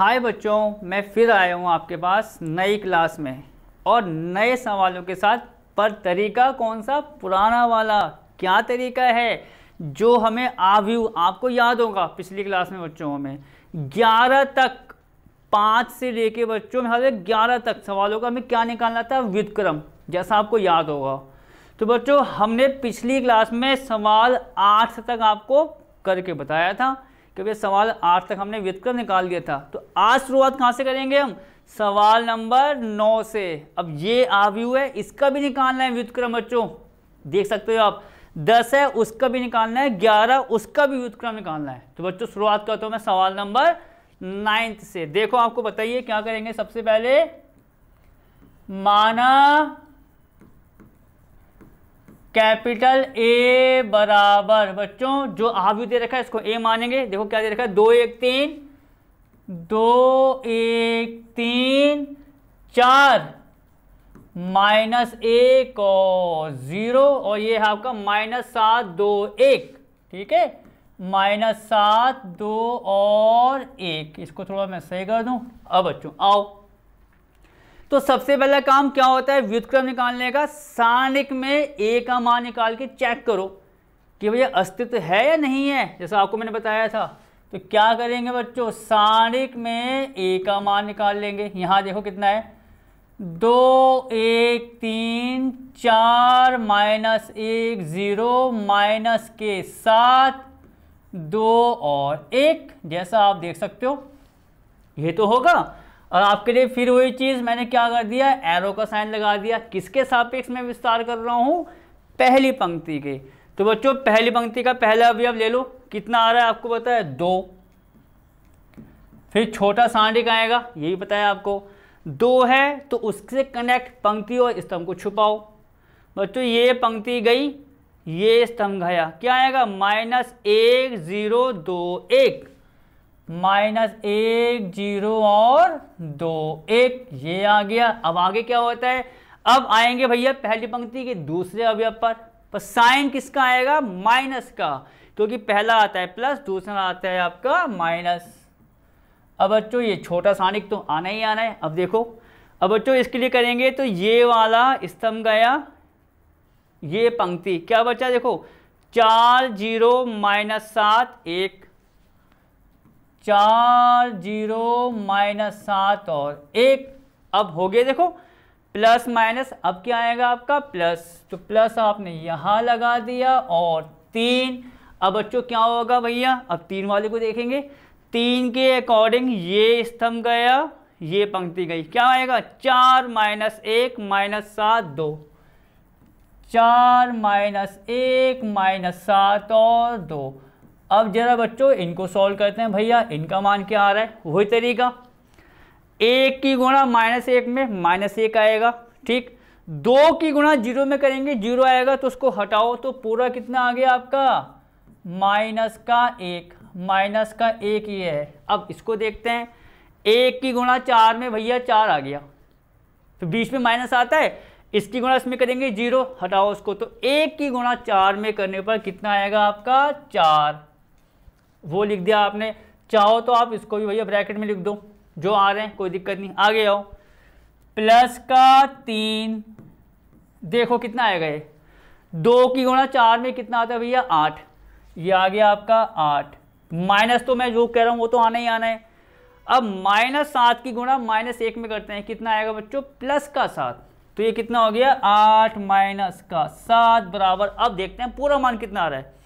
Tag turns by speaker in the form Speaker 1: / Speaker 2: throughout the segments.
Speaker 1: हाय बच्चों मैं फिर आया हूँ आपके पास नई क्लास में और नए सवालों के साथ पर तरीका कौन सा पुराना वाला क्या तरीका है जो हमें आव्यू आपको याद होगा पिछली क्लास में बच्चों में ग्यारह तक पाँच से लेके बच्चों में हर ग्यारह तक सवालों का हमें क्या निकालना था व्युतक्रम जैसा आपको याद होगा तो बच्चों हमने पिछली क्लास में सवाल आठ तक आपको करके बताया था क्योंकि सवाल आठ तक हमने व्यक्तकर निकाल दिया था तो आज शुरुआत कहाँ से करेंगे हम सवाल नंबर नौ से अब ये आव्यू है इसका भी निकालना है व्युतक्रम बच्चों देख सकते हो आप दस है उसका भी निकालना है ग्यारह उसका भी व्युतक्रम निकालना है तो बच्चों शुरुआत करता हूं मैं सवाल नंबर नाइन्थ से देखो आपको बताइए क्या करेंगे सबसे पहले माना कैपिटल ए बराबर बच्चों जो भी दे रखा है इसको ए मानेंगे देखो क्या दे रखा है दो एक तीन दो एक तीन चार माइनस एक और ज़ीरो और ये है आपका माइनस सात दो एक ठीक है माइनस सात दो और एक इसको थोड़ा मैं सही कर दूं अब बच्चों आओ तो सबसे पहला काम क्या होता है व्युतक्रम निकालने का सानिक में ए का मान निकाल के चेक करो कि भैया अस्तित्व है या नहीं है जैसा आपको मैंने बताया था तो क्या करेंगे बच्चों सानिक में ए का मान निकाल लेंगे यहाँ देखो कितना है दो एक तीन चार माइनस एक ज़ीरो माइनस के सात दो और एक जैसा आप देख सकते हो ये तो होगा और आपके लिए फिर वही चीज़ मैंने क्या कर दिया एरो का साइन लगा दिया किसके सापेक्ष में विस्तार कर रहा हूँ पहली पंक्ति के तो बच्चों पहली पंक्ति का पहला अभी अब ले लो कितना आ रहा है आपको पता है दो फिर छोटा सांडिक आएगा यही पता है आपको दो है तो उससे कनेक्ट पंक्ति और स्तंभ को छुपाओ बच्चों ये पंक्ति गई ये स्तंभ गया क्या आएगा माइनस एक ज़ीरो दो एक माइनस एक जीरो और दो एक ये आ गया अब आगे क्या होता है अब आएंगे भैया पहली पंक्ति के दूसरे अवयव पर पर साइन किसका आएगा माइनस का क्योंकि पहला आता है प्लस दूसरा आता है आपका माइनस अब बच्चों ये छोटा सानिक तो आना ही आना है अब देखो अब बच्चों इसके लिए करेंगे तो ये वाला स्तंभ गया ये पंक्ति क्या बच्चा देखो चार जीरो माइनस सात एक चार जीरो माइनस सात और एक अब हो गए देखो प्लस माइनस अब क्या आएगा आपका प्लस तो प्लस आपने यहाँ लगा दिया और तीन अब बच्चों क्या होगा भैया अब तीन वाले को देखेंगे तीन के अकॉर्डिंग ये स्तंभ गया ये पंक्ति गई क्या आएगा चार माइनस एक माइनस सात दो चार माइनस एक माइनस सात और दो अब जरा बच्चों इनको सॉल्व करते हैं भैया इनका मान क्या आ रहा है वही तरीका एक की गुणा माइनस एक में माइनस एक आएगा ठीक दो की गुणा जीरो में करेंगे जीरो आएगा तो उसको हटाओ तो पूरा कितना आ गया आपका माइनस का एक माइनस का एक ये है अब इसको देखते हैं एक की गुणा चार में भैया चार आ गया तो बीच में माइनस आता है इसकी गुणा इसमें करेंगे जीरो हटाओ उसको तो एक की गुणा चार में करने पर कितना आएगा आपका चार वो लिख दिया आपने चाहो तो आप इसको भी भैया ब्रैकेट में लिख दो जो आ रहे हैं कोई दिक्कत नहीं आगे आओ प्लस का तीन देखो कितना आएगा ये दो की गुणा चार में कितना आता है भैया आठ ये आ गया आपका आठ माइनस तो मैं जो कह रहा हूँ वो तो आना ही आना है अब माइनस सात की गुणा माइनस एक में करते हैं कितना आएगा बच्चों प्लस का सात तो ये कितना हो गया आठ माइनस का सात बराबर अब देखते हैं पूरा मान कितना आ रहा है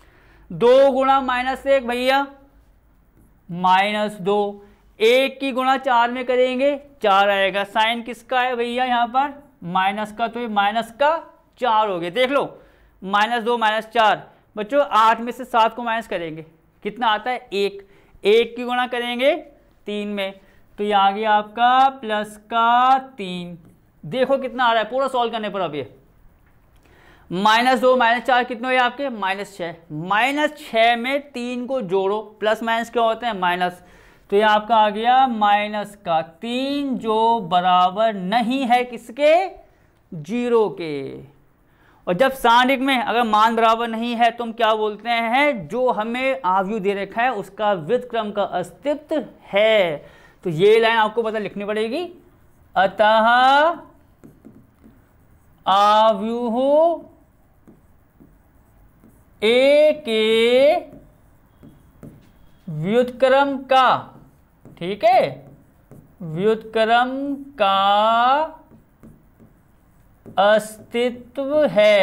Speaker 1: दो गुणा माइनस एक भैया माइनस दो एक की गुणा चार में करेंगे चार आएगा साइन किसका है भैया यहां पर माइनस का तो ये माइनस का चार हो गया देख लो माइनस दो माइनस चार बच्चों आठ में से सात को माइनस करेंगे कितना आता है एक एक की गुणा करेंगे तीन में तो ये आ गया आपका प्लस का तीन देखो कितना आ रहा है पूरा सॉल्व करने पर अब ये माइनस दो माइनस चार कितने हुए आपके माइनस छः माइनस छः में तीन को जोड़ो प्लस माइनस क्या होते हैं माइनस तो ये आपका आ गया माइनस का तीन जो बराबर नहीं है किसके जीरो के और जब सारणिक में अगर मान बराबर नहीं है तो हम क्या बोलते हैं जो हमें आवयु दे रखा है उसका व्युतक्रम का अस्तित्व है तो ये लाइन आपको पता लिखनी पड़ेगी अतः आवयु ए के व्युतक्रम का ठीक है व्युतक्रम का अस्तित्व है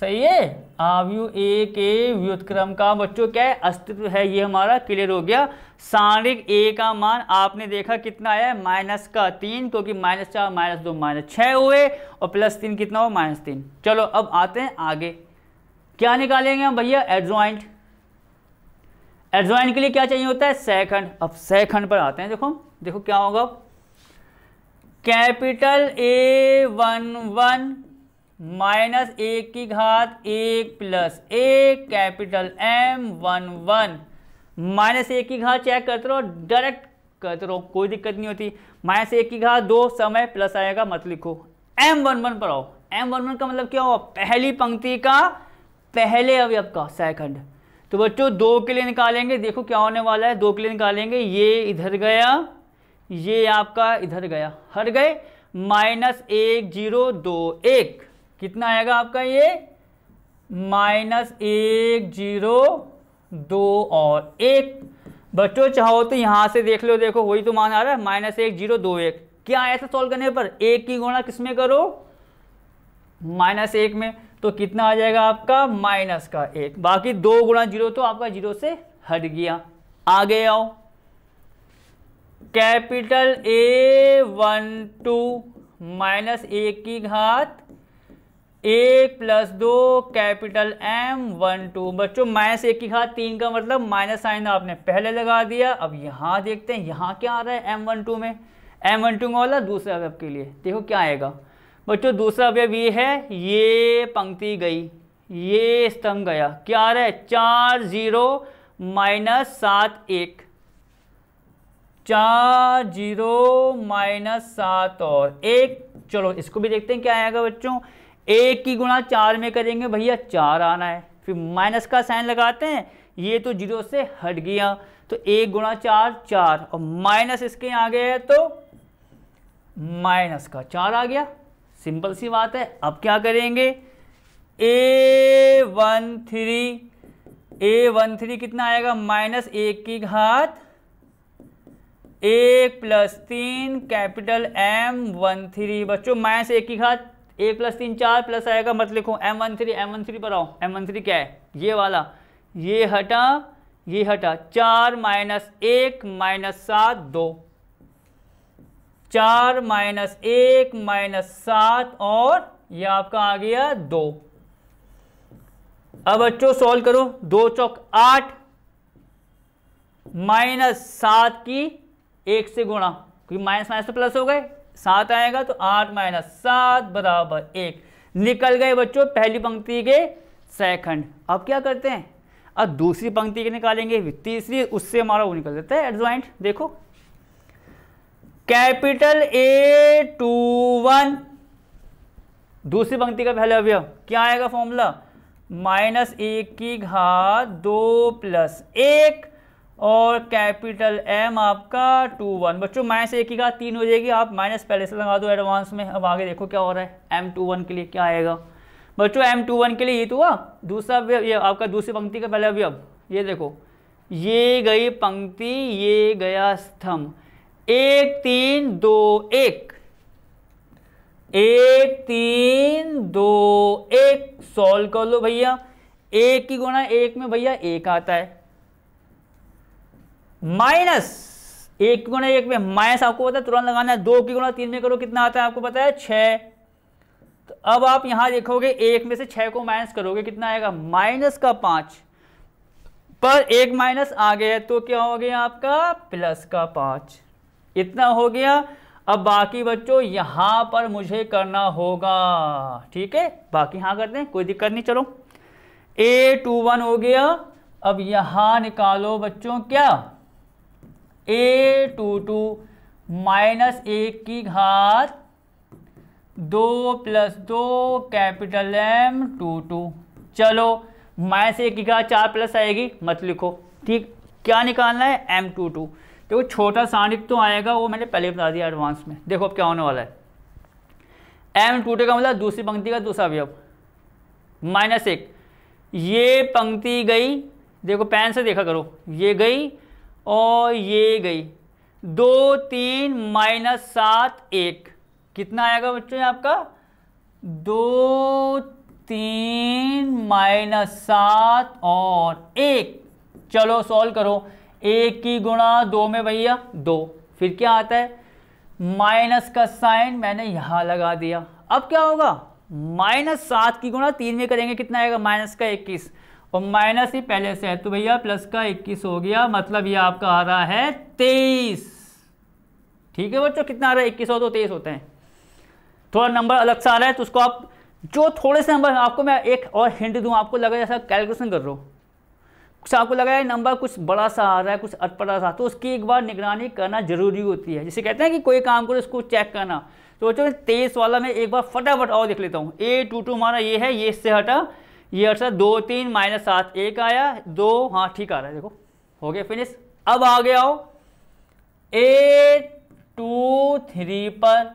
Speaker 1: सही है आवयु ए के व्युतक्रम का बच्चों क्या है अस्तित्व है ये हमारा क्लियर हो गया सारणिक ए का मान आपने देखा कितना आया है माइनस का तीन क्योंकि तो माइनस चार माइनस दो माइनस छः हुए और प्लस तीन कितना हो माइनस तीन चलो अब आते हैं आगे क्या निकालेंगे हम भैया एडजॉइंट एडजॉइंट के लिए क्या चाहिए होता है सेकंड अब सेकंड पर आते हैं देखो देखो क्या होगा capital A one one minus एक की घात एक प्लस एक capital M one one minus एक की घात चेक करते रहो डायरेक्ट करते रहो कोई दिक्कत नहीं होती माइनस एक की घात दो समय प्लस आएगा मत लिखो एम वन वन पर आओ एम वन वन का मतलब क्या हुआ पहली पंक्ति का पहले अवयव का सेकंड तो बच्चों दो के लिए निकालेंगे देखो क्या होने वाला है दो के लिए निकालेंगे ये इधर गया ये आपका इधर गया हर गए माइनस एक जीरो दो एक कितना आएगा आपका ये माइनस एक जीरो दो और एक बच्चों चाहो तो यहां से देख लो देखो वही तो मान आ रहा है माइनस एक जीरो दो एक क्या ऐसा सॉल्व करने पर एक की गुणा किसमें करो माइनस एक में तो कितना आ जाएगा आपका माइनस का एक बाकी दो गुणा जीरो तो आपका जीरो से हट गया आगे आओ capital A one two minus एक की घात एक प्लस दो कैपिटल एम वन टू बच्चों माइनस एक की घात तीन का मतलब माइनस साइन आपने पहले लगा दिया अब यहां देखते हैं यहां क्या आ रहा है एम वन टू में एम वन टू में वाला दूसरे अवयव के लिए देखो क्या आएगा बच्चों दूसरा अवयव ये है ये पंक्ति गई ये स्तंभ गया क्या आ रहा है चार जीरो माइनस सात एक चार जीरो माइनस सात और एक चलो इसको भी देखते हैं क्या आएगा बच्चों एक की गुणा चार में करेंगे भैया चार आना है फिर माइनस का साइन लगाते हैं ये तो जीरो से हट गया तो एक गुणा चार चार और माइनस इसके आ गया है तो माइनस का चार आ गया सिंपल सी बात है अब क्या करेंगे A one three A one three कितना आएगा माइनस एक की घात एक प्लस तीन कैपिटल एम वन थ्री बच्चों माइनस एक की घात ए प्लस तीन चार प्लस आएगा मत लिखो M one three M one three पर आओ एम वन थ्री क्या है ये वाला ये हटा ये हटा चार माइनस एक माइनस सात दो चार माइनस एक माइनस सात और ये आपका आ गया दो अब बच्चों सॉल्व करो दो चौक आठ माइनस सात की एक से गुणा क्योंकि माइनस माइनस तो प्लस हो गए सात आएगा तो आठ माइनस सात बराबर एक निकल गए बच्चों पहली पंक्ति के सेकंड अब क्या करते हैं अब दूसरी पंक्ति के निकालेंगे तीसरी उससे हमारा वो निकल जाता है एडजॉइंट देखो कैपिटल ए टू वन दूसरी पंक्ति का पहले अवयव क्या आएगा फॉर्मूला माइनस एक की घात दो प्लस एक और कैपिटल एम आपका टू वन बच्चों माइनस एक ही का तीन हो जाएगी आप माइनस पहले से लगा दो एडवांस में अब आगे देखो क्या हो रहा है एम टू वन के लिए क्या आएगा बच्चों एम टू वन के लिए ये तो हुआ दूसरा ये आपका दूसरी पंक्ति का पहले अभी अब ये देखो ये गई पंक्ति ये गया स्तंभ एक तीन दो एक एक तीन दो एक सॉल्व कर लो भैया एक की गुणा एक में भैया एक आता है माइनस एक गुणा एक में माइनस आपको पता है तुरंत लगाना है दो की गुणा तीन में करो कितना आता है आपको पता है छः तो अब आप यहां देखोगे एक में से छः को माइनस करोगे कितना आएगा माइनस का पाँच पर एक माइनस आ गया तो क्या हो गया आपका प्लस का पाँच इतना हो गया अब बाकी बच्चों यहां पर मुझे करना होगा ठीक है बाकी यहां कर दें कोई दिक्कत नहीं चलो ए टू वन हो गया अब यहां निकालो बच्चों क्या ए टू टू माइनस एक की घात दो प्लस दो कैपिटल एम टू टू चलो माइनस एक की घात चार प्लस आएगी मत लिखो ठीक क्या निकालना है एम टू टू देखो छोटा साणिक तो आएगा वो मैंने पहले बता दिया एडवांस में देखो अब क्या होने वाला है एम टू टू का मतलब दूसरी पंक्ति का दूसरा अब माइनस एक ये पंक्ति गई देखो पेन से देखा करो ये गई और ये गई दो तीन माइनस सात एक कितना आएगा बच्चों आपका दो तीन माइनस सात और एक चलो सॉल्व करो एक की गुणा दो में भैया दो फिर क्या आता है माइनस का साइन मैंने यहाँ लगा दिया अब क्या होगा माइनस सात की गुणा तीन में करेंगे कितना आएगा माइनस का इक्कीस और माइनस ही पहले से है तो भैया प्लस का इक्कीस हो गया मतलब ये आपका आ रहा है तेईस ठीक है बच्चों कितना आ रहा है इक्कीस हो तो तेईस होते हैं थोड़ा नंबर अलग सा आ रहा है तो उसको आप जो थोड़े से नंबर आपको मैं एक और हिंट दूँ आपको लगा जैसा कैलकुलेशन कर रहा हूँ कुछ आपको लगा है नंबर कुछ बड़ा सा आ रहा है कुछ अटपटा सा तो उसकी एक बार निगरानी करना जरूरी होती है जिसे कहते हैं कि कोई काम करो उसको चेक करना तो बच्चों तेईस वाला मैं एक बार फटाफट और देख लेता हूँ ए टू टू हमारा ये है ये इससे हटा ये अच्छा दो तीन माइनस सात एक आया दो हाँ ठीक आ रहा है देखो हो गया फिनिश अब आ गया हो एट टू थ्री पर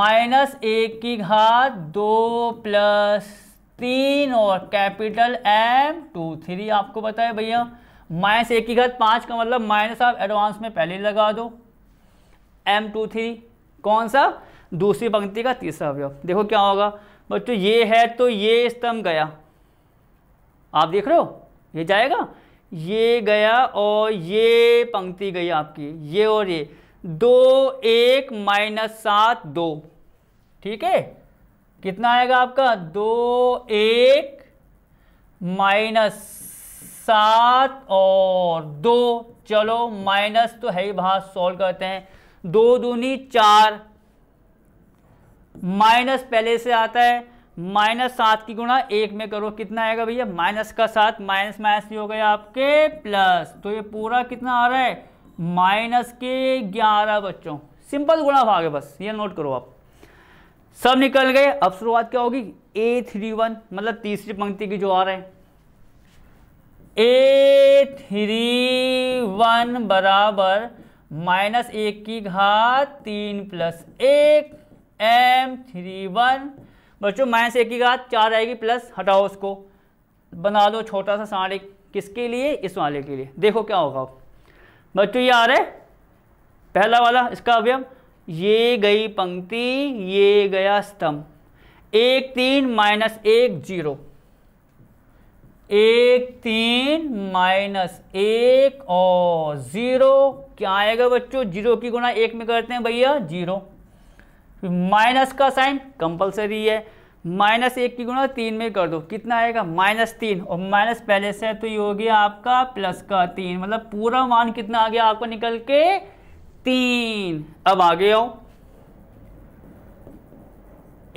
Speaker 1: माइनस एक की घात दो प्लस तीन और कैपिटल एम टू थ्री आपको पता है भैया माइनस एक की घात पाँच का मतलब माइनस आप एडवांस में पहले लगा दो एम टू थ्री कौन सा दूसरी पंक्ति का तीसरा अवयव देखो क्या होगा बच्चों तो ये है तो ये स्तंभ गया आप देख रहे हो ये जाएगा ये गया और ये पंक्ति गई आपकी ये और ये दो एक माइनस सात दो ठीक है कितना आएगा आपका दो एक माइनस सात और दो चलो माइनस तो है ही बाहर सॉल्व करते हैं दो दूनी चार माइनस पहले से आता है माइनस सात की गुणा एक में करो कितना आएगा भैया माइनस का सात माइनस माइनस ही हो गया आपके प्लस तो ये पूरा कितना आ रहा है माइनस के ग्यारह बच्चों सिंपल गुणा भाग है बस ये नोट करो आप सब निकल गए अब शुरुआत क्या होगी ए थ्री वन मतलब तीसरी पंक्ति की जो आ रहे हैं ए थ्री वन बराबर माइनस एक की घात तीन प्लस एक एम थ्री वन बच्चों माइनस एक की घात चार आएगी प्लस हटाओ उसको बना दो छोटा सा सारे किसके लिए इस वाले के लिए देखो क्या होगा
Speaker 2: बच्चों ये आ रहा है
Speaker 1: पहला वाला इसका अवयव ये गई पंक्ति ये गया स्तंभ एक तीन माइनस एक जीरो एक तीन माइनस एक और ज़ीरो क्या आएगा बच्चों जीरो की गुना एक में करते हैं भैया जीरो माइनस का साइन कंपलसरी है माइनस एक की गुणा तीन में कर दो कितना आएगा माइनस तीन और माइनस पहले से है तो ये हो गया आपका प्लस का तीन मतलब पूरा मान कितना आ गया आपको निकल के तीन अब आगे आओ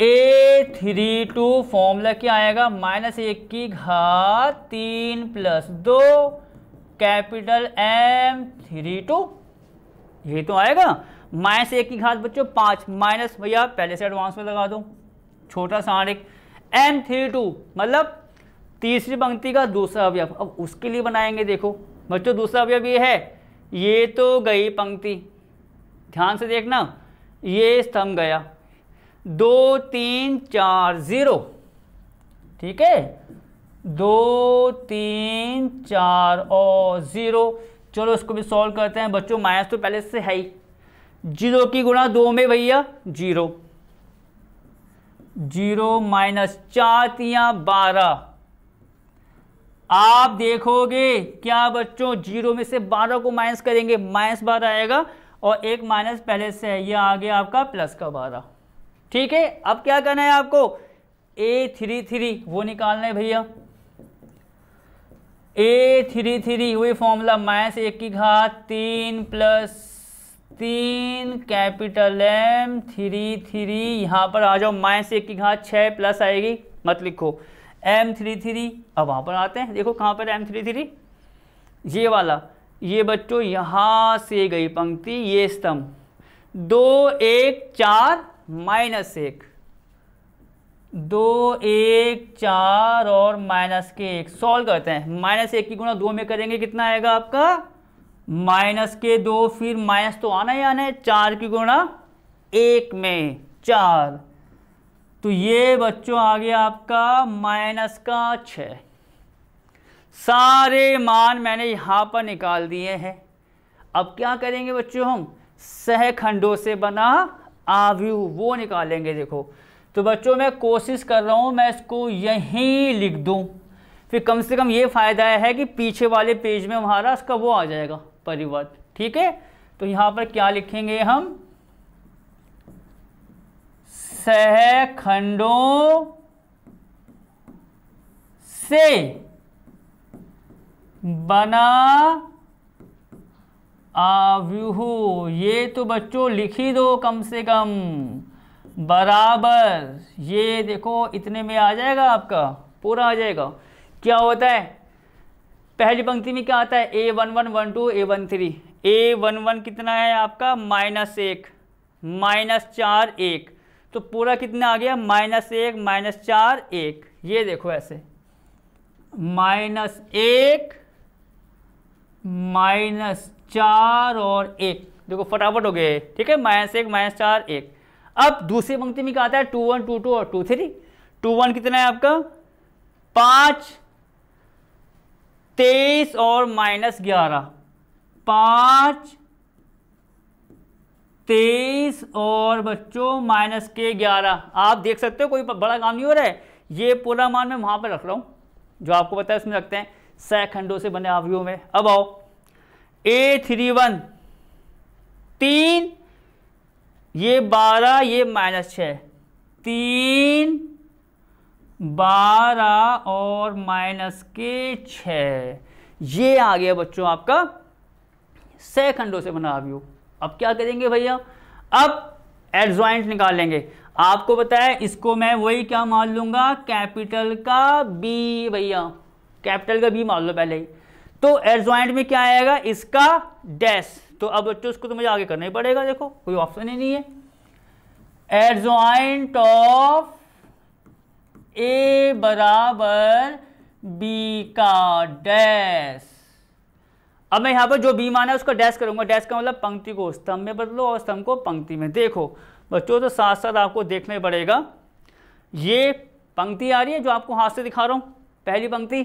Speaker 1: ए थ्री टू फॉर्मूला क्या आएगा माइनस एक की घात तीन प्लस दो कैपिटल एम थ्री टू ये तो आएगा माइनस एक की घात बच्चों पाँच माइनस भैया पहले से एडवांस में लगा दो छोटा सा एक एम थ्री टू मतलब तीसरी पंक्ति का दूसरा अवयव अब उसके लिए बनाएंगे देखो बच्चों दूसरा अवयव ये है ये तो गई पंक्ति ध्यान से देखना ये स्तंभ गया दो तीन चार ज़ीरो ठीक है दो तीन चार और ज़ीरो चलो इसको भी सॉल्व करते हैं बच्चों माइनस तो पहले से है ही जीरो की गुणा दो में भैया जीरो जीरो माइनस चार तिया बारह आप देखोगे क्या बच्चों जीरो में से बारह को माइनस करेंगे माइनस बारह आएगा और एक माइनस पहले से है ये आ गया आपका प्लस का बारह ठीक है अब क्या करना है आपको ए थ्री थ्री वो निकालना है भैया ए थ्री थ्री वही फॉर्मूला माइनस एक की घात तीन प्लस तीन कैपिटल एम थ्री थ्री यहाँ पर आ जाओ माइनस एक की घात छः प्लस आएगी मत लिखो एम थ्री थ्री अब वहाँ पर आते हैं देखो कहाँ पर एम थ्री थ्री ये वाला ये बच्चों यहाँ से गई पंक्ति ये स्तंभ दो एक चार माइनस एक दो एक चार और माइनस के एक सॉल्व करते हैं माइनस एक की गुणा दो में करेंगे कितना आएगा आपका माइनस के दो फिर माइनस तो आना ही आना है चार की गुणा एक में चार तो ये बच्चों आ गया आपका माइनस का छ सारे मान मैंने यहाँ पर निकाल दिए हैं अब क्या करेंगे बच्चों हम सहखंडों से बना आव्यू वो निकालेंगे देखो तो बच्चों मैं कोशिश कर रहा हूँ मैं इसको यहीं लिख दूँ फिर कम से कम ये फ़ायदा है कि पीछे वाले पेज में हमारा इसका वो आ जाएगा परिवर्त ठीक है तो यहां पर क्या लिखेंगे हम सहखंडों से बना आव्यूह ये तो बच्चों लिख ही दो कम से कम बराबर ये देखो इतने में आ जाएगा आपका पूरा आ जाएगा क्या होता है पहली पंक्ति में क्या आता है A one one one two A one three A one one कितना है आपका माइनस एक माइनस चार एक तो पूरा कितना आ गया माइनस एक माइनस चार एक ये देखो ऐसे माइनस एक माइनस चार और एक देखो फटाफट हो गए ठीक है माइनस एक माइनस चार एक अब दूसरी पंक्ति में क्या आता है टू वन टू टू और टू थ्री टू वन कितना है आपका पाँच तेईस और माइनस ग्यारह पाँच तेईस और बच्चों माइनस के ग्यारह आप देख सकते हो कोई बड़ा काम नहीं हो रहा है ये पूरा मान मैं वहाँ पर रख रहा हूँ जो आपको पता है उसमें रखते हैं सैखंडों से बने आवयों में अब आओ ए थ्री वन तीन ये बारह ये माइनस छ तीन बारह और माइनस के छ ये आ गया बच्चों आपका सेखंडों से बना व्यू अब क्या करेंगे भैया अब एडजॉइंट निकालेंगे आपको बताया इसको मैं वही क्या मान लूंगा कैपिटल का बी भैया कैपिटल का बी मान लो पहले ही तो एडजॉइंट में क्या आएगा इसका डैश तो अब बच्चों इसको तो मुझे आगे करना ही पड़ेगा देखो कोई ऑप्शन ही नहीं है
Speaker 2: एडजॉइंट ऑफ
Speaker 1: ए बराबर बी का डैश अब मैं यहां पर जो बी माना है उसका डैश करूंगा डैश का मतलब पंक्ति को स्तंभ में बदलो और स्तंभ को पंक्ति में देखो बच्चों तो साथ साथ आपको देखना पड़ेगा ये पंक्ति आ रही है जो आपको हाथ से दिखा रहा हूं पहली पंक्ति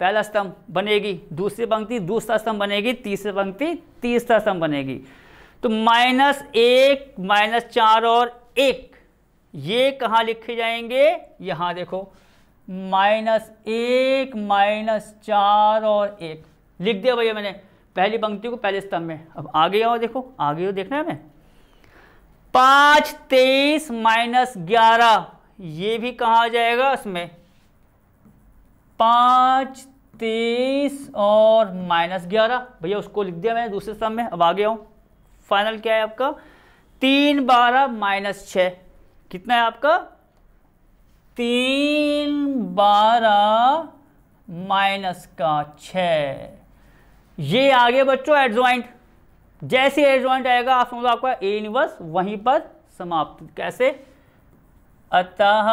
Speaker 1: पहला स्तंभ बनेगी दूसरी पंक्ति दूसरा स्तंभ बनेगी तीसरी पंक्ति तीसरा स्तंभ बनेगी तो माइनस एक माइनस चार और एक ये कहाँ लिखे जाएंगे यहाँ देखो माइनस एक माइनस चार और एक लिख दिया भैया मैंने पहली पंक्ति को पहले स्तंभ में अब आगे आओ देखो आगे हो तो देखना है हमें पाँच तेईस माइनस ग्यारह ये भी कहा जाएगा उसमें पाँच तेईस और माइनस ग्यारह भैया उसको लिख दिया मैंने दूसरे स्तंभ में अब आगे आओ फाइनल क्या है आपका तीन बारह माइनस छः कितना है आपका तीन बारह माइनस का छ ये आगे बच्चों एडजॉइंट जैसे एडजॉइंट आएगा आप समझो आपका ए इनवर्स वहीं पर समाप्त कैसे अतः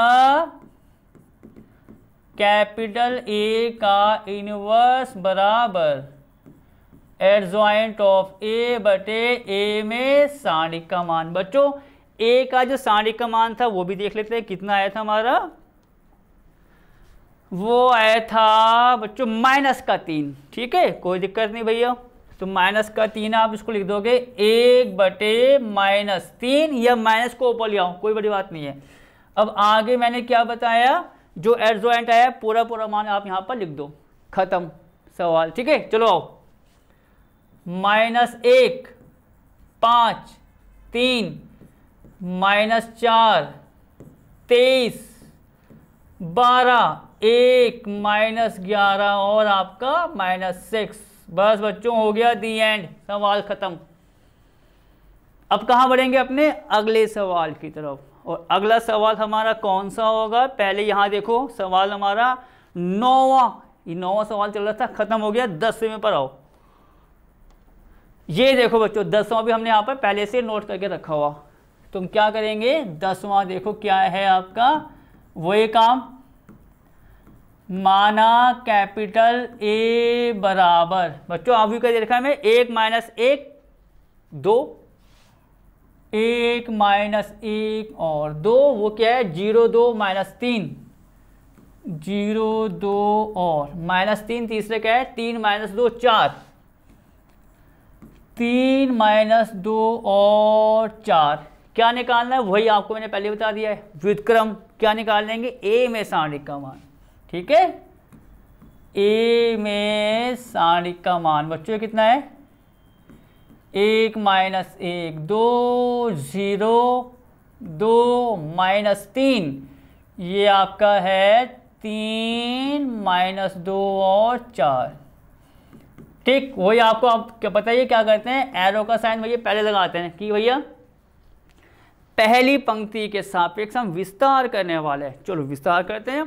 Speaker 1: कैपिटल ए का इनवर्स बराबर एडजॉइंट ऑफ ए बटे ए में साड़ी का मान बच्चों ए का जो सारणी का मान था वो भी देख लेते हैं कितना आया था हमारा वो आया था बच्चों माइनस का तीन ठीक है कोई दिक्कत नहीं भैया तो माइनस का तीन आप इसको लिख दोगे एक बटे माइनस तीन या माइनस को ऊपर ले आओ कोई बड़ी बात नहीं है अब आगे मैंने क्या बताया जो एडजोइंट आया पूरा पूरा मान आप यहां पर लिख दो खत्म सवाल ठीक है चलो आओ माइनस एक पांच तीन माइनस चार तेईस बारह एक माइनस ग्यारह और आपका माइनस सिक्स बस बच्चों हो गया दी एंड सवाल ख़त्म अब कहाँ बढ़ेंगे अपने अगले सवाल की तरफ और अगला सवाल हमारा कौन सा होगा पहले यहाँ देखो सवाल हमारा नौवा ये नौवा सवाल चल रहा था ख़त्म हो गया दसवें पर आओ ये देखो बच्चों दसवां भी हमने यहाँ पर पहले से नोट करके रखा हुआ तुम क्या करेंगे दसवां देखो क्या है आपका वही काम माना कैपिटल ए बराबर बच्चों आप भी क्या देखा है मैं एक माइनस एक दो एक माइनस एक और दो वो क्या है जीरो दो माइनस तीन जीरो दो और माइनस तीन तीसरे क्या है तीन माइनस दो चार तीन माइनस दो और चार क्या निकालना है वही आपको मैंने पहले बता दिया है व्युतक्रम क्या निकाल लेंगे ए में सारणिक का मान ठीक है ए में सारणिक का मान बच्चों कितना है एक माइनस एक दो ज़ीरो दो माइनस तीन ये आपका है तीन माइनस दो और चार ठीक वही आपको आप क्या बताइए क्या करते हैं एरो का साइन भैया पहले लगाते हैं कि भैया पहली पंक्ति के सापेक्ष हम विस्तार करने वाले हैं चलो विस्तार करते हैं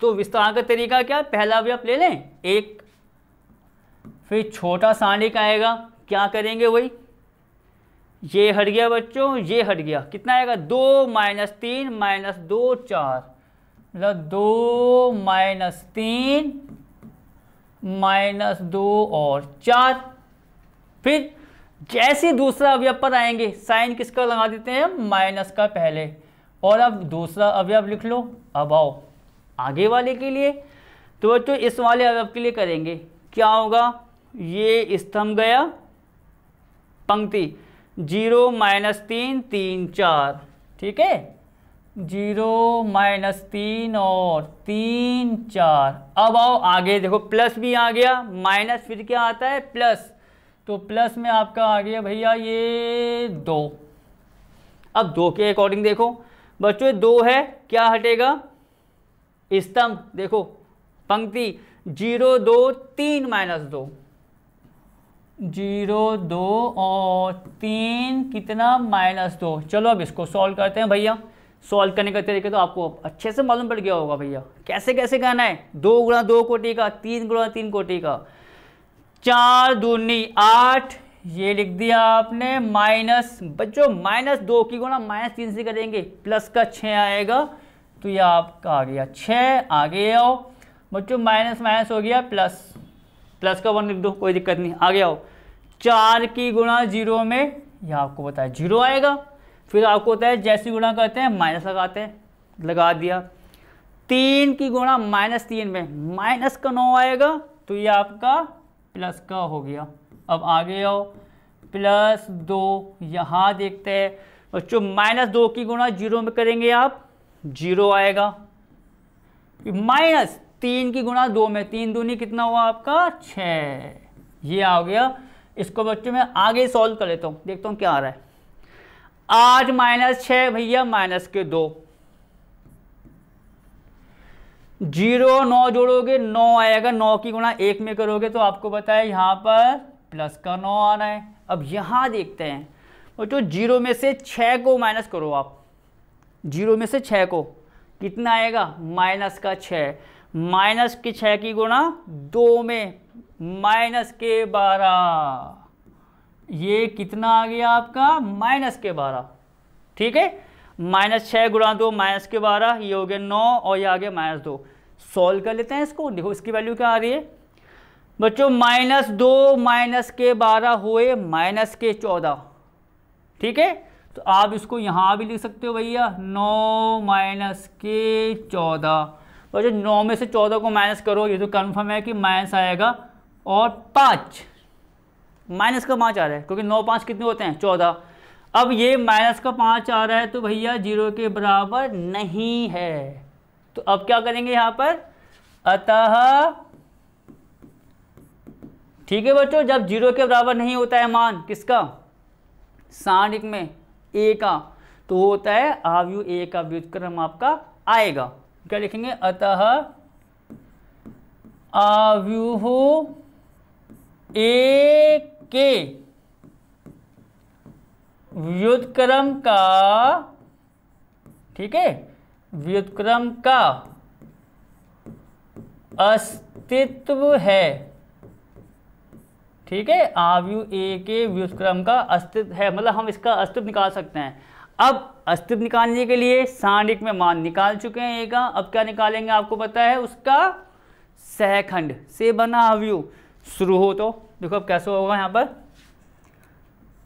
Speaker 1: तो विस्तार का तरीका क्या पहला अवयव ले लें एक फिर छोटा सारणिक आएगा क्या करेंगे वही ये हट गया बच्चों ये हट गया कितना आएगा दो माइनस तीन माइनस दो चार मतलब दो माइनस तीन माइनस दो और चार फिर जैसे दूसरा अवयव पर आएंगे साइन किसका लगा देते हैं माइनस का पहले और अब दूसरा अवयव लिख लो अब आओ आगे वाले के लिए तो बच्चों इस वाले अवयव के लिए करेंगे क्या होगा ये स्तंभ गया पंक्ति जीरो माइनस तीन तीन चार ठीक है जीरो माइनस तीन और तीन चार अब आओ आगे देखो प्लस भी आ गया माइनस फिर क्या आता है प्लस तो प्लस में आपका आ गया भैया ये दो अब दो के अकॉर्डिंग देखो बच्चों दो है क्या हटेगा स्तंभ देखो पंक्ति जीरो दो तीन माइनस दो जीरो दो और तीन कितना माइनस दो चलो अब इसको सॉल्व करते हैं भैया सॉल्व करने का तरीके तो आपको अच्छे से मालूम पड़ गया होगा भैया कैसे कैसे करना है दो गुणा दो कोटि का तीन गुणा तीन कोटि का चार दूनी आठ ये लिख दिया आपने माइनस बच्चों माइनस दो की गुणा माइनस तीन से करेंगे प्लस का छः आएगा तो ये आपका आ गया छः आगे आओ बच्चों माइनस माइनस हो गया प्लस प्लस का वन लिख दो कोई दिक्कत नहीं आगे आओ चार की गुणा जीरो में ये आपको बताया जीरो आएगा फिर आपको होता है जैसी गुणा करते हैं माइनस लगाते हैं लगा दिया तीन की गुणा माइनस तीन में माइनस का नौ आएगा तो ये आपका प्लस का हो गया अब आगे आओ प्लस दो यहाँ देखते हैं बच्चों माइनस दो की गुणा जीरो में करेंगे आप जीरो आएगा माइनस तीन की गुणा दो में तीन दूनी कितना हुआ आपका छः ये आ गया इसको बच्चों मैं आगे सॉल्व कर लेता हूँ देखता हूँ क्या आ रहा है आठ माइनस छः भैया माइनस के दो जीरो नौ जोड़ोगे नौ आएगा नौ की गुणा एक में करोगे तो आपको पता है यहाँ पर प्लस का नौ आना है अब यहाँ देखते हैं बच्चों तो जीरो में से छः को माइनस करो आप जीरो में से छः को कितना आएगा माइनस का छः माइनस की छः की गुणा दो में माइनस के बारह ये कितना आ गया आपका माइनस के बारह ठीक है माइनस छः गुणा दो माइनस के बारह ये हो गया नौ और ये आ गया माइनस दो सॉल्व कर लेते हैं इसको देखो इसकी वैल्यू क्या आ रही है बच्चों माइनस दो माइनस के बारह हुए माइनस के चौदह ठीक है तो आप इसको यहाँ भी लिख सकते हो भैया नौ माइनस के चौदह बच्चों नौ में से चौदह को माइनस करो ये तो कन्फर्म है कि माइनस आएगा और पाँच माइनस का पाँच आ रहा है क्योंकि नौ पाँच कितने होते हैं चौदह अब ये माइनस का पाँच आ रहा है तो भैया जीरो के बराबर नहीं है तो अब क्या करेंगे यहाँ पर अतः ठीक है बच्चों जब जीरो के बराबर नहीं होता है मान किसका सारणिक में ए का तो होता है आवयु ए का व्युतक्रम आपका आएगा क्या लिखेंगे अतः आवयु ए के व्युतक्रम का ठीक है व्युतक्रम का अस्तित्व है ठीक है आवयु ए के व्युतक्रम का अस्तित्व है मतलब हम इसका अस्तित्व निकाल सकते हैं अब अस्तित्व निकालने के लिए सांडिक में मान निकाल चुके हैं ए का अब क्या निकालेंगे आपको पता है उसका सहखंड से बना आवयु शुरू हो तो देखो अब कैसे होगा यहां पर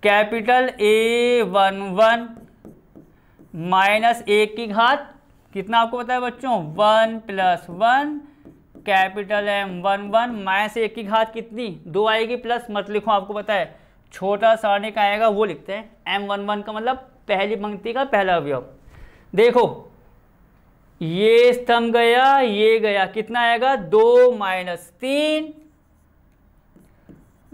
Speaker 1: capital A one one minus A की घात कितना आपको पता है बच्चों one plus one capital M one one minus A की घात कितनी दो आएगी प्लस मत लिखो आपको पता है छोटा सारणिक का आएगा वो लिखते हैं एम वन वन का मतलब पहली पंक्ति का पहला अवयव देखो ये स्तंभ गया ये गया कितना आएगा दो माइनस तीन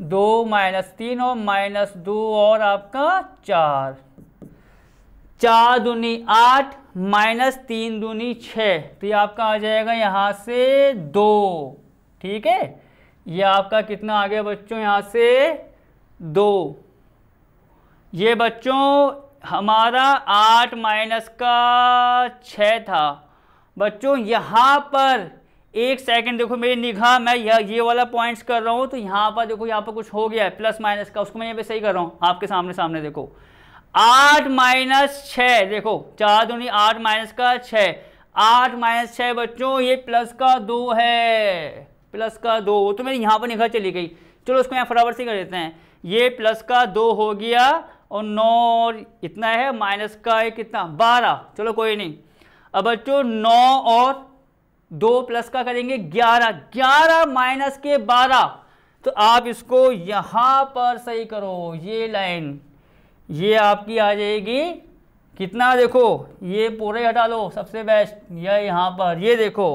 Speaker 1: दो माइनस तीन और माइनस दो और आपका चार चार दूनी आठ माइनस तीन दूनी छः तो ये आपका आ जाएगा यहाँ से दो ठीक है ये आपका कितना आ गया बच्चों यहाँ से दो ये बच्चों हमारा आठ माइनस का छः था बच्चों यहाँ पर एक सेकंड देखो मेरी निगाह मैं यह ये वाला पॉइंट्स कर रहा हूँ तो यहाँ पर देखो यहाँ पर कुछ हो गया है प्लस माइनस का उसको मैं यहाँ पे सही कर रहा हूँ आपके सामने सामने देखो आठ माइनस छः देखो चार दूनी आठ माइनस का छः आठ माइनस छः बच्चों ये प्लस का दो है प्लस का दो तो मेरी यहाँ पर निगाह चली गई चलो उसको यहाँ फटाफट से कर देते हैं ये प्लस का दो हो गया और नौ इतना है माइनस का है कितना बारह चलो कोई नहीं अब बच्चों नौ और दो प्लस का करेंगे ग्यारह ग्यारह माइनस के बारह तो आप इसको यहां पर सही करो ये लाइन ये आपकी आ जाएगी कितना देखो ये पूरे हटा लो सबसे बेस्ट यह यहां पर ये देखो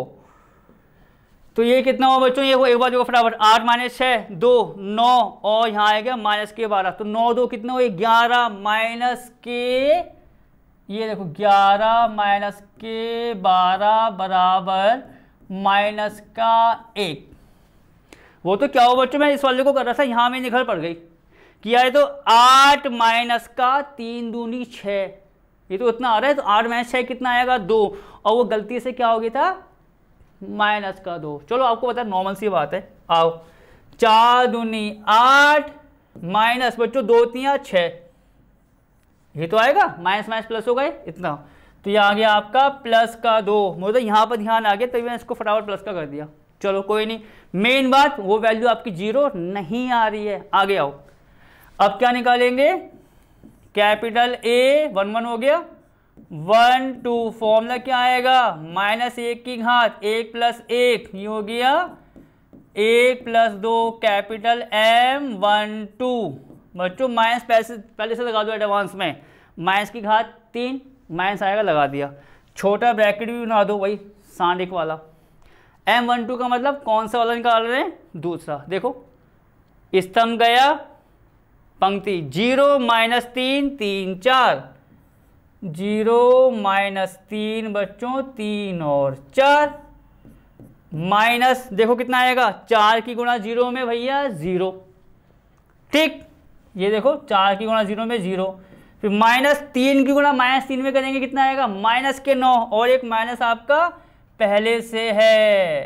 Speaker 1: तो ये कितना हो बच्चों ये हो एक बार देखो फटाफट आठ माइनस छः दो नौ और यहाँ आएगा माइनस के बारह तो नौ दो कितना हुए ग्यारह माइनस के ये देखो ग्यारह माइनस के बारह बराबर माइनस का एक वो तो क्या हो बच्चों मैं इस वाले को कर रहा था यहाँ में निकल पड़ गई किया है तो 8 माइनस का तीन दूनी छ ये तो इतना आ रहा है तो आठ माइनस छः कितना आएगा दो और वो गलती से क्या हो गया था माइनस का दो चलो आपको पता है नॉर्मल सी बात है आओ चार दूनी आठ माइनस बच्चों दो तीन छः ये तो आएगा माइनस माइनस प्लस हो गए इतना तो ये आ गया आपका प्लस का दो मुझे तो यहाँ पर ध्यान आ गया तभी मैंने इसको फटाफट प्लस का कर दिया चलो कोई नहीं मेन बात वो वैल्यू आपकी जीरो नहीं आ रही है आगे आओ अब क्या निकालेंगे कैपिटल ए वन वन हो गया वन टू फॉर्मूला क्या आएगा माइनस एक की घात एक प्लस एक ये हो गया एक प्लस दो कैपिटल एम वन टू बच्चों माइनस पहले से पहले से लगा दो एडवांस में माइनस की घात तीन माइनस आएगा लगा दिया छोटा ब्रैकेट भी बना दो भाई सांडिक वाला एम वन टू का मतलब कौन सा वाला निकाल रहे हैं दूसरा देखो स्तंभ गया पंक्ति जीरो माइनस तीन तीन चार जीरो माइनस तीन बच्चों तीन और चार माइनस देखो कितना आएगा चार की गुणा जीरो में भैया जीरो ठीक ये देखो चार की गुणा जीरो में जीरो फिर माइनस तीन की गुणा माइनस तीन में करेंगे कितना आएगा माइनस के नौ और एक माइनस आपका पहले से है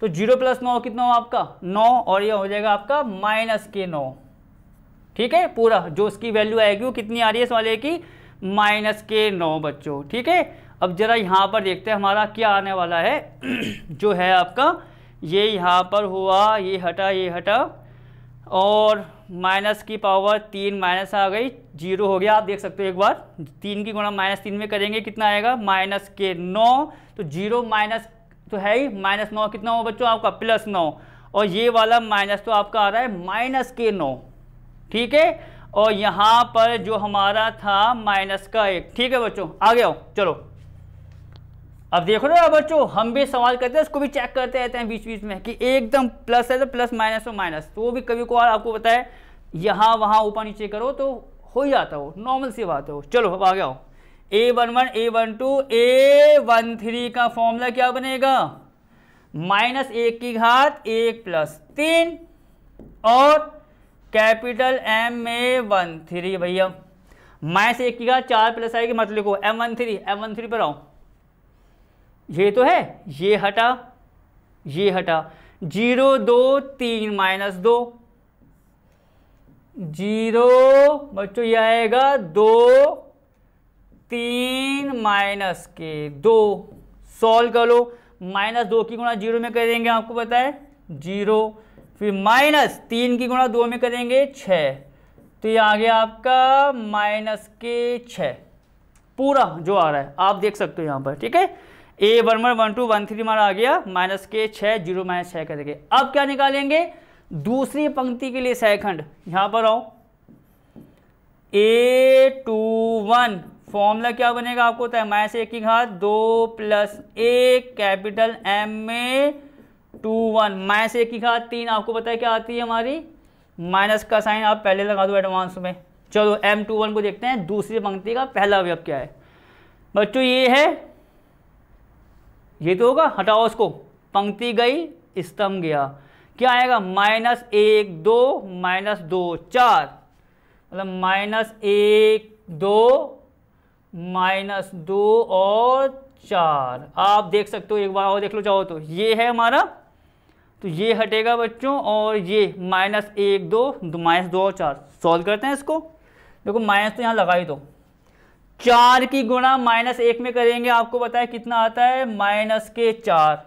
Speaker 1: तो जीरो प्लस नौ कितना हो आपका नौ और ये हो जाएगा आपका माइनस के नौ ठीक है पूरा जो उसकी वैल्यू आएगी वो कितनी आ रही है इस वाले की माइनस के नौ बच्चों ठीक है अब जरा यहाँ पर देखते हैं हमारा क्या आने वाला है जो है आपका ये यहाँ पर हुआ ये हटा ये हटा और माइनस की पावर तीन माइनस आ गई जीरो हो गया आप देख सकते हो एक बार तीन की गुणा माइनस तीन में करेंगे कितना आएगा माइनस के नौ तो जीरो माइनस तो है ही माइनस नौ कितना हो बच्चों आपका प्लस नौ और ये वाला माइनस तो आपका आ रहा है माइनस के नौ ठीक है और यहाँ पर जो हमारा था माइनस का एक ठीक है बच्चों आ गया हो चलो अब देखो ना बच्चों हम भी सवाल करते हैं उसको भी चेक करते रहते हैं बीच बीच में कि एकदम प्लस है तो प्लस माइनस और माइनस तो वो भी कभी कभार आपको पता है यहाँ वहाँ ऊपर नीचे करो तो हो ही जाता हो नॉर्मल सी बात हो चलो अब आ गया हो A one one A one two A one three का फॉर्मूला क्या बनेगा माइनस एक की घात एक प्लस तीन और capital M A one three भैया माइनस एक की घात चार प्लस आएगी मतलब को M one three M one three पर आओ ये तो है ये हटा ये हटा जीरो दो तीन माइनस दो जीरो बच्चों ये आएगा दो तीन माइनस के दो सॉल्व कर लो माइनस दो की गुणा जीरो में करेंगे आपको पता है जीरो फिर माइनस तीन की गुणा दो में करेंगे छ तो ये आ गया आपका माइनस के छ पूरा जो आ रहा है आप देख सकते हो यहाँ पर ठीक है A one one one two one three हमारा आ गया माइनस के छः जीरो माइनस छः करके अब क्या निकालेंगे दूसरी पंक्ति के लिए सैखंड यहाँ पर आओ ए टू वन फॉर्मूला क्या बनेगा आपको होता है माइनस एक की घात दो plus A capital M A two one minus एक की घात तीन आपको पता है क्या आती है हमारी माइनस का साइन आप पहले लगा दो एडवांस में चलो एम टू वन को देखते हैं दूसरी पंक्ति का पहला अवयव क्या है बच्चों ये है ये तो होगा हटाओ उसको पंक्ति गई स्तंभ गया क्या आएगा माइनस एक दो माइनस दो चार मतलब माइनस एक दो माइनस दो और चार आप देख सकते हो एक बार और देख लो चाहो तो ये है हमारा तो ये हटेगा बच्चों और ये माइनस एक दो, दो माइनस दो और चार सॉल्व करते हैं इसको देखो माइनस तो यहाँ लगा ही दो चार की गुणा माइनस एक में करेंगे आपको पता है कितना आता है माइनस के चार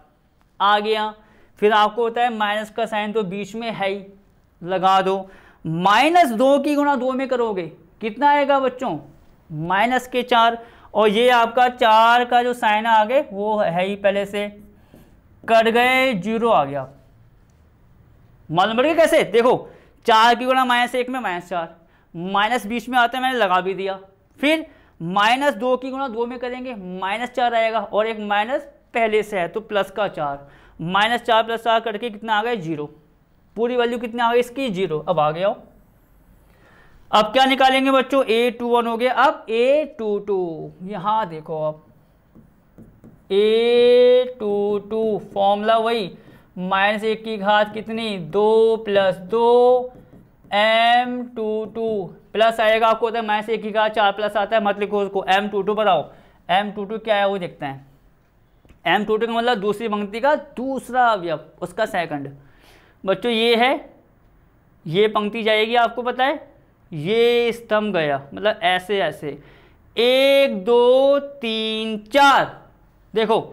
Speaker 1: आ गया फिर आपको होता है माइनस का साइन तो बीच में है ही लगा दो माइनस दो की गुणा दो में करोगे कितना आएगा बच्चों माइनस के चार और ये आपका चार का जो साइन आ गए वो है ही पहले से कट गए जीरो आ गया मालूम पड़ गया कैसे देखो चार की गुणा माइनस एक में माइनस चार माइनस बीस में आता है मैंने लगा भी दिया फिर माइनस दो की गुणा दो में करेंगे माइनस चार आएगा और एक माइनस पहले से है तो प्लस का चार माइनस चार प्लस चार करके कितना आ गया जीरो पूरी वैल्यू कितना आ गई इसकी जीरो अब आ गया हो अब क्या निकालेंगे बच्चों ए टू वन हो गया अब ए टू टू यहां देखो अब ए टू टू फॉर्मूला वही माइनस एक की घात कितनी दो प्लस दो एम टू टू प्लस आएगा आपको होता है माइनस एक ही का चार प्लस आता है मत लिखो उसको एम टू टू बताओ एम टू टू क्या है वो देखते हैं एम टू टू का मतलब दूसरी पंक्ति का दूसरा अवयव उसका सेकंड बच्चों ये है ये पंक्ति जाएगी आपको पता है ये स्तंभ गया मतलब ऐसे ऐसे एक दो तीन चार देखो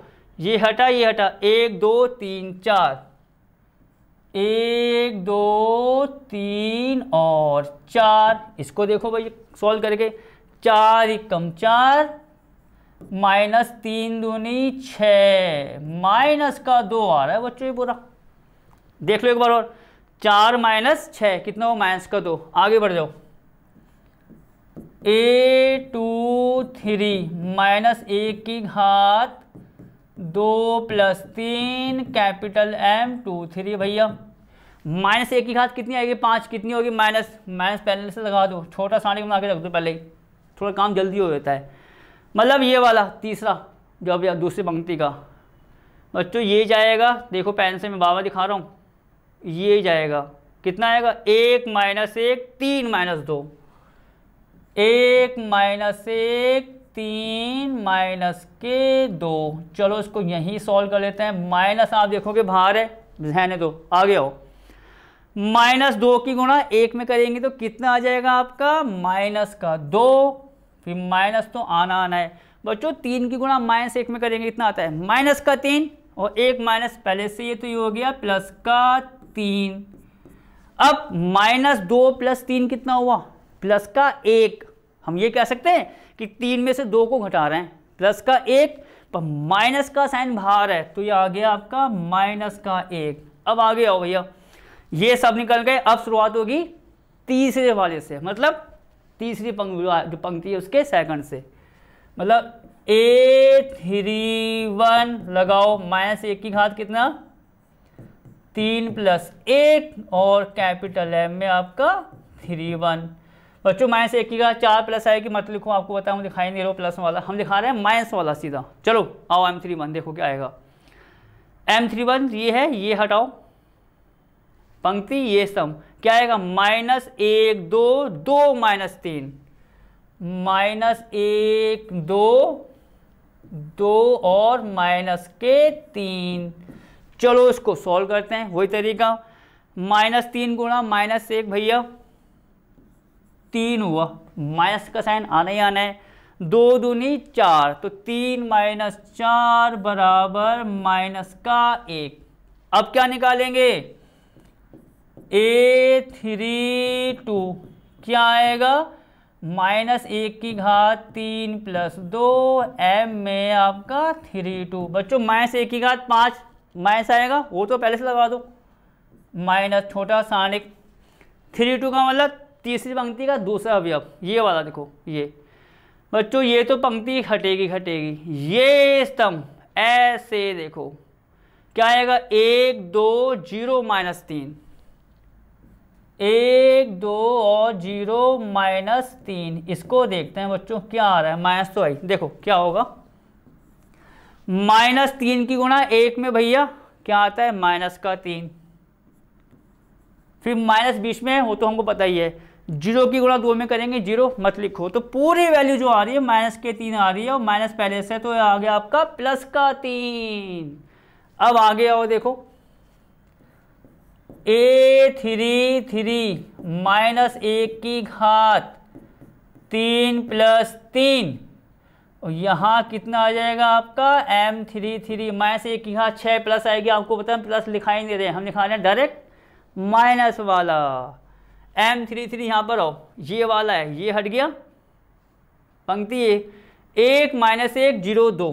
Speaker 1: ये हटा ये हटा एक दो तीन चार एक दो तीन और चार इसको देखो भाई सॉल्व करके चार एकम चार माइनस तीन दूनी छ माइनस का दो आ रहा है बच्चों ये बुरा देख लो एक बार और चार माइनस छ कितना हो माइनस का दो आगे बढ़ जाओ ए टू थ्री माइनस एक की घात दो प्लस तीन कैपिटल एम टू थ्री भैया माइनस एक की घात कितनी आएगी पाँच कितनी होगी माइनस माइनस पहले से लगा दो छोटा साड़ी में के रख दो पहले ही थोड़ा काम जल्दी हो जाता है मतलब ये वाला तीसरा जो अभी दूसरी पंक्ति का बच्चों ये जाएगा देखो पेन से मैं बाबा दिखा रहा हूँ ये जाएगा कितना आएगा एक माइनस एक तीन माइनस दो एक माइनस एक तीन माइनस के दो चलो इसको यहीं सॉल्व कर लेते हैं माइनस आप देखोगे बाहर है रहने दो आगे आओ माइनस दो की गुणा एक में करेंगे तो कितना आ जाएगा आपका माइनस का दो फिर माइनस तो आना आना है बच्चों तीन की गुणा माइनस एक में करेंगे कितना आता है माइनस का तीन और एक माइनस पहले से ये तो ये हो गया प्लस का तीन अब माइनस दो प्लस तीन कितना हुआ प्लस का एक हम ये कह सकते हैं कि तीन में से दो को घटा रहे हैं प्लस का एक पर माइनस का साइन बाहर है तो ये आ गया आपका माइनस का एक अब आगे आओ भैया ये सब निकल गए अब शुरुआत होगी तीसरे वाले से मतलब तीसरी जो पंक्ति है उसके सेकंड से मतलब ए थ्री वन लगाओ माइनस एक की घात कितना तीन प्लस एक और कैपिटल एम में आपका थ्री वन बच्चों माइनस एक की घात चार प्लस आएगी मत लिखो आपको बताऊँ दिखाई नहीं रहा प्लस वाला हम दिखा रहे हैं माइनस वाला सीधा चलो आओ एम थ्री वन देखो क्या आएगा एम थ्री वन ये है ये हटाओ पंक्ति ये सम क्या आएगा माइनस एक दो दो माइनस तीन माइनस एक दो दो और माइनस के तीन चलो इसको सॉल्व करते हैं वही तरीका माइनस तीन गुणा माइनस एक भैया तीन हुआ माइनस का साइन आना ही आना है दो दूनी चार तो तीन माइनस चार बराबर माइनस का एक अब क्या निकालेंगे ए थ्री टू क्या आएगा माइनस एक की घात तीन प्लस दो एम में आपका थ्री टू बच्चों माइनस एक की घात पाँच माइनस आएगा वो तो पहले से लगा दो माइनस छोटा सानिक थ्री टू का मतलब तीसरी पंक्ति का दूसरा अवयव ये वाला देखो ये बच्चों ये तो पंक्ति घटेगी घटेगी ये स्तंभ ऐसे देखो क्या आएगा एक दो जीरो माइनस तीन एक दो और जीरो माइनस तीन इसको देखते हैं बच्चों क्या आ रहा है माइनस तो आई देखो क्या होगा माइनस तीन की गुणा एक में भैया क्या आता है माइनस का तीन फिर माइनस बीस में हो तो हमको पता ही है जीरो की गुणा दो में करेंगे जीरो मत लिखो तो पूरी वैल्यू जो आ रही है माइनस के तीन आ रही है और माइनस पहले से तो आ गया आपका प्लस का तीन अब आगे आओ देखो ए थ्री थ्री माइनस एक की घात तीन प्लस तीन यहाँ कितना आ जाएगा आपका एम थ्री थ्री माइनस एक की घात छः प्लस आएगी आपको पता है प्लस लिखा ही दे रहे हम लिखा रहे हैं डायरेक्ट माइनस वाला एम थ्री थ्री यहाँ पर आओ ये वाला है ये हट गया पंक्ति एक एक माइनस एक जीरो दो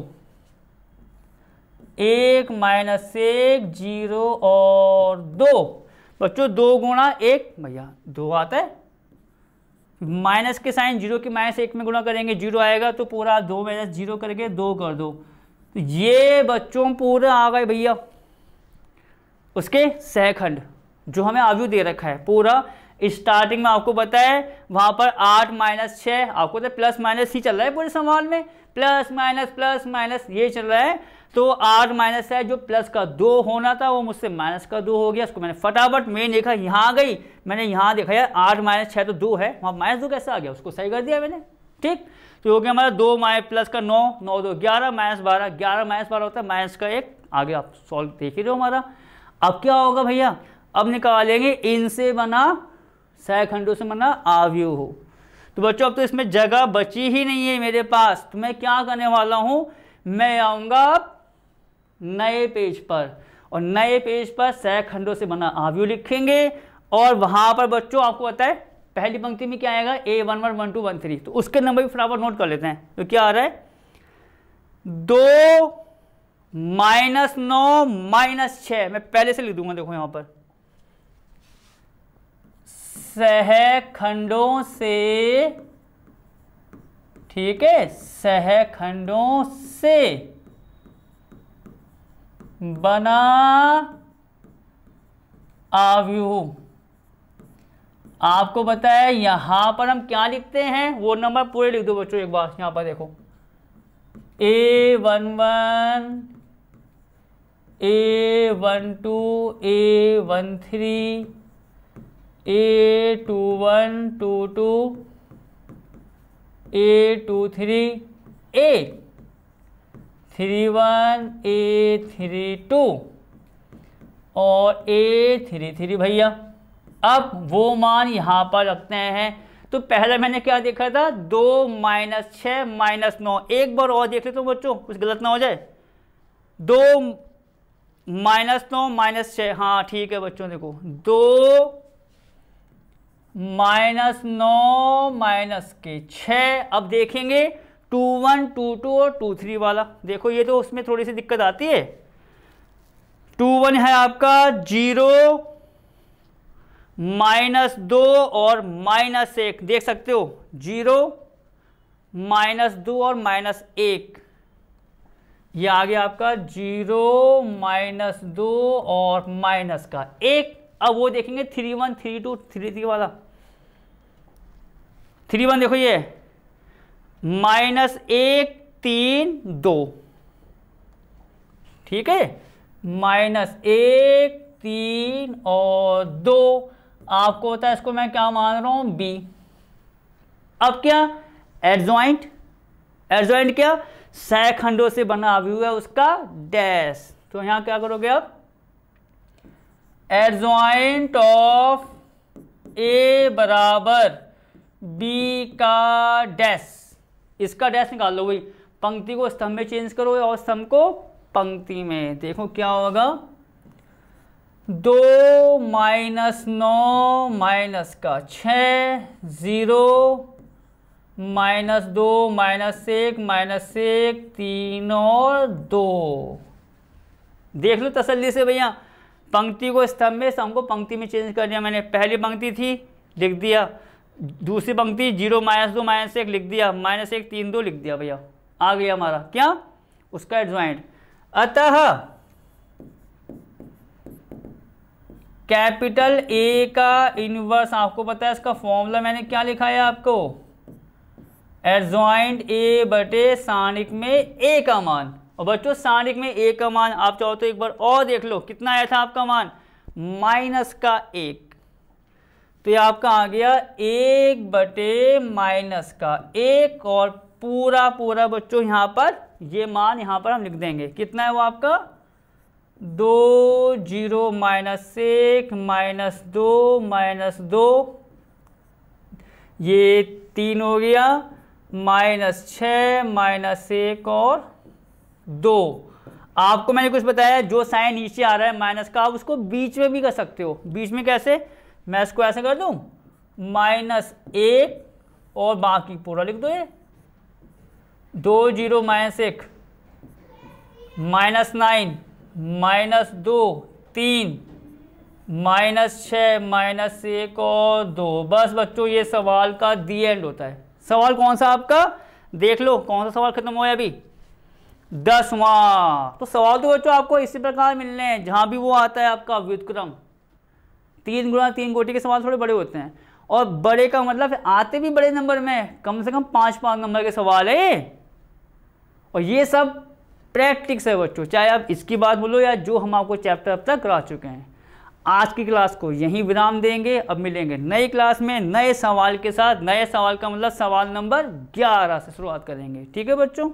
Speaker 1: एक माइनस एक जीरो और दो बच्चों दो गुणा एक भैया दो आता है माइनस के साइन जीरो के माइनस एक में गुणा करेंगे जीरो आएगा तो पूरा दो माइनस जीरो करके दो कर दो तो ये बच्चों पूरा आ गए भैया उसके सहखंड जो हमें आयु दे रखा है पूरा स्टार्टिंग में आपको बताया वहां पर आठ माइनस छ आपको तो प्लस माइनस ही चल रहा है पूरे सवाल में प्लस माइनस प्लस माइनस ये चल रहा है तो आर माइनस है जो प्लस का दो होना था वो मुझसे माइनस का दो हो गया उसको मैंने फटाफट मेन देखा यहाँ गई मैंने यहाँ देखा यार आर माइनस छः तो दो है वहाँ माइनस दो कैसे आ गया उसको सही कर दिया मैंने ठीक तो हो गया हमारा दो माइनस प्लस का नौ नौ दो ग्यारह माइनस बारह ग्यारह माइनस बारह होता है माइनस का एक आगे आप सॉल्व देख ही रहे हो हमारा अब क्या होगा भैया अब निकालेंगे इनसे बना सहखंडों से बना हो तो बच्चों अब तो इसमें जगह बची ही नहीं है मेरे पास तो मैं क्या करने वाला हूँ मैं आऊँगा नए पेज पर और नए पेज पर सह खंडों से बना आव्यू लिखेंगे और वहां पर बच्चों आपको पता है पहली पंक्ति में क्या आएगा A one one one two one three तो उसके नंबर भी फटाफट नोट कर लेते हैं तो क्या आ रहा है दो माइनस नौ माइनस छ मैं पहले से लिख दूंगा देखो यहां पर सह खंडों से ठीक है सह खंडों से बना आव्यू आपको पता है यहां पर हम क्या लिखते हैं वो नंबर पूरे लिख दो बच्चों एक बार यहां पर देखो A one one A one two A one three A two one two two A two three A three one A three two और ए थ्री थ्री भैया अब वो मान यहाँ पर रखते हैं तो पहले मैंने क्या देखा था दो माइनस छ माइनस नौ एक बार और देख लेते हो बच्चों कुछ गलत ना हो जाए दो माइनस नौ माइनस छ हाँ ठीक है बच्चों देखो दो माइनस नौ माइनस के छ अब देखेंगे टू वन टू टू और टू थ्री वाला देखो ये तो उसमें थोड़ी सी दिक्कत आती है टू वन है आपका जीरो माइनस दो और माइनस एक देख सकते हो जीरो माइनस दो और माइनस एक ये आ गया आपका जीरो माइनस दो और माइनस का एक अब वो देखेंगे three one three two three three वाला थ्री वन देखो ये माइनस एक तीन दो ठीक है माइनस एक तीन और दो आपको होता है इसको मैं क्या मान रहा हूं बी अब क्या एडजॉइंट एडजॉइंट क्या सैखंडों से बना व्यू है उसका डैश तो यहां क्या करोगे आप एडजॉइंट ऑफ ए बराबर बी का डैश इसका डैश निकाल लो भाई पंक्ति को स्तंभ में चेंज करो और स्तंभ को पंक्ति में देखो क्या होगा दो माइनस नौ माइनस का छ ज़ीरो माइनस दो माइनस एक माइनस एक तीन और दो देख लो तसल्ली से भैया पंक्ति को स्तंभ में स्तंभ को पंक्ति में चेंज कर दिया मैंने पहली पंक्ति थी लिख दिया दूसरी पंक्ति जीरो माइनस दो माइनस एक लिख दिया माइनस एक तीन दो लिख दिया भैया आ गया हमारा क्या उसका एडजॉइंट अतः कैपिटल ए का इनवर्स आपको पता है इसका फॉर्मूला मैंने क्या लिखा है आपको एडजॉइंट ए बटे सानिक में ए का मान और बच्चों सानिक में ए का मान आप चाहो तो एक बार और देख लो कितना आया था आपका मान माइनस का एक तो ये आपका आ गया एक बटे माइनस का एक और पूरा पूरा बच्चों यहाँ पर ये मान यहाँ पर हम लिख देंगे कितना है वो आपका दो जीरो माइनस एक माइनस दो माइनस दो ये तीन हो गया माइनस छ माइनस एक और दो आपको मैंने कुछ बताया जो साइन नीचे आ रहा है माइनस का आप उसको बीच में भी कर सकते हो बीच में कैसे मैं इसको ऐसे कर दूं माइनस एक और बाकी पूरा लिख दो ये दो जीरो माइनस एक माइनस नाइन माइनस दो तीन माइनस छः माइनस एक और दो बस बच्चों ये सवाल का दी एंड होता है सवाल कौन सा आपका देख लो कौन सा सवाल खत्म हुआ है अभी दसवां तो सवाल तो बच्चों आपको इसी प्रकार मिलने हैं जहाँ भी वो आता है आपका व्युतक्रम तीन गुणा तीन कोटि के सवाल थोड़े बड़े होते हैं और बड़े का मतलब आते भी बड़े नंबर में कम से कम पाँच पाँच नंबर के सवाल है और ये सब प्रैक्टिक्स है बच्चों चाहे आप इसकी बात बोलो या जो हम आपको चैप्टर अब तक करा चुके हैं आज की क्लास को यहीं विराम देंगे अब मिलेंगे नई क्लास में नए सवाल के साथ नए सवाल का मतलब सवाल नंबर 11 से शुरुआत करेंगे ठीक है बच्चों